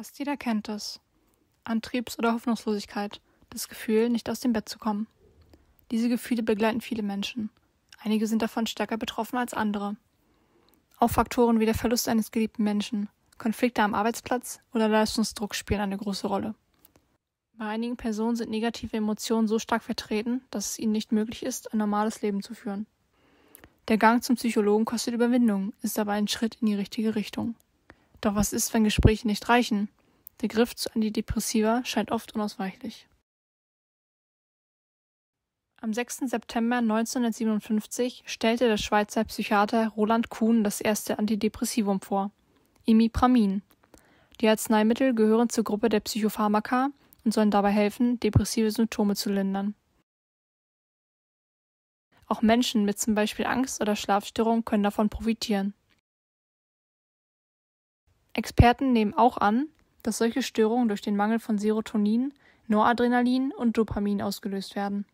Fast jeder kennt es. Antriebs- oder Hoffnungslosigkeit, das Gefühl, nicht aus dem Bett zu kommen. Diese Gefühle begleiten viele Menschen. Einige sind davon stärker betroffen als andere. Auch Faktoren wie der Verlust eines geliebten Menschen, Konflikte am Arbeitsplatz oder Leistungsdruck spielen eine große Rolle. Bei einigen Personen sind negative Emotionen so stark vertreten, dass es ihnen nicht möglich ist, ein normales Leben zu führen. Der Gang zum Psychologen kostet Überwindung, ist aber ein Schritt in die richtige Richtung. Doch was ist, wenn Gespräche nicht reichen? Der Griff zu Antidepressiva scheint oft unausweichlich. Am 6. September 1957 stellte der Schweizer Psychiater Roland Kuhn das erste Antidepressivum vor, Imipramin. Die Arzneimittel gehören zur Gruppe der Psychopharmaka und sollen dabei helfen, depressive Symptome zu lindern. Auch Menschen mit zum Beispiel Angst oder Schlafstörungen können davon profitieren. Experten nehmen auch an, dass solche Störungen durch den Mangel von Serotonin, Noradrenalin und Dopamin ausgelöst werden.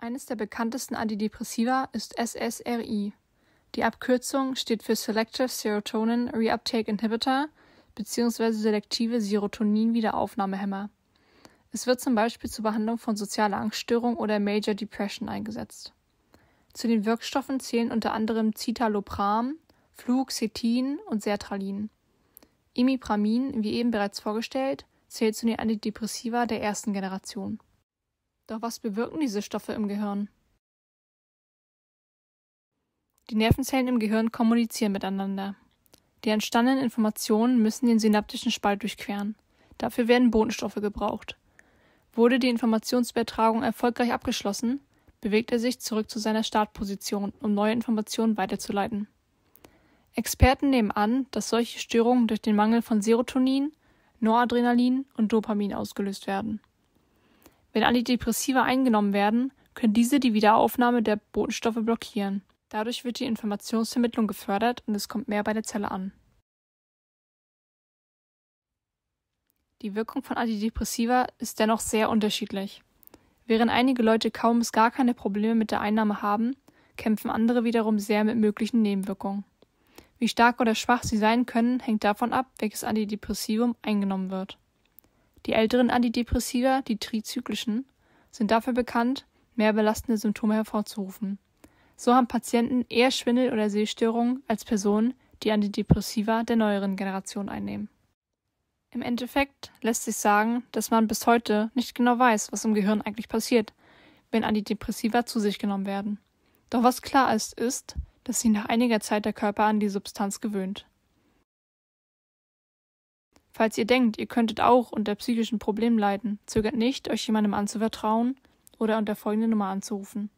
Eines der bekanntesten Antidepressiva ist SSRI. Die Abkürzung steht für Selective Serotonin Reuptake Inhibitor bzw. selektive Serotonin-Wiederaufnahmehemmer. Es wird zum Beispiel zur Behandlung von sozialer Angststörung oder Major Depression eingesetzt. Zu den Wirkstoffen zählen unter anderem Citalopram, Fluoxetin und Sertralin. Imipramin, wie eben bereits vorgestellt, zählt zu den Antidepressiva der ersten Generation. Doch was bewirken diese Stoffe im Gehirn? Die Nervenzellen im Gehirn kommunizieren miteinander. Die entstandenen Informationen müssen den synaptischen Spalt durchqueren. Dafür werden Botenstoffe gebraucht. Wurde die Informationsübertragung erfolgreich abgeschlossen, bewegt er sich zurück zu seiner Startposition, um neue Informationen weiterzuleiten. Experten nehmen an, dass solche Störungen durch den Mangel von Serotonin, Noradrenalin und Dopamin ausgelöst werden. Wenn Antidepressiva eingenommen werden, können diese die Wiederaufnahme der Botenstoffe blockieren. Dadurch wird die Informationsvermittlung gefördert und es kommt mehr bei der Zelle an. Die Wirkung von Antidepressiva ist dennoch sehr unterschiedlich. Während einige Leute kaum bis gar keine Probleme mit der Einnahme haben, kämpfen andere wiederum sehr mit möglichen Nebenwirkungen. Wie stark oder schwach sie sein können, hängt davon ab, welches Antidepressivum eingenommen wird. Die älteren Antidepressiva, die trizyklischen, sind dafür bekannt, mehr belastende Symptome hervorzurufen. So haben Patienten eher Schwindel oder Sehstörungen als Personen, die Antidepressiva der neueren Generation einnehmen. Im Endeffekt lässt sich sagen, dass man bis heute nicht genau weiß, was im Gehirn eigentlich passiert, wenn Antidepressiva zu sich genommen werden. Doch was klar ist, ist, dass sich nach einiger Zeit der Körper an die Substanz gewöhnt. Falls ihr denkt, ihr könntet auch unter psychischen Problemen leiden, zögert nicht, euch jemandem anzuvertrauen oder unter folgende Nummer anzurufen.